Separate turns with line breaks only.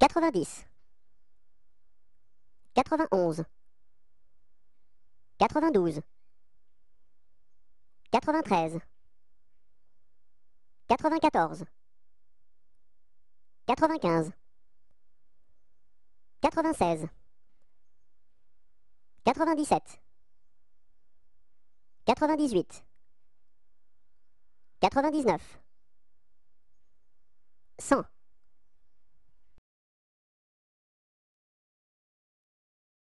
90 91 92 93 94 95 96 97 98 99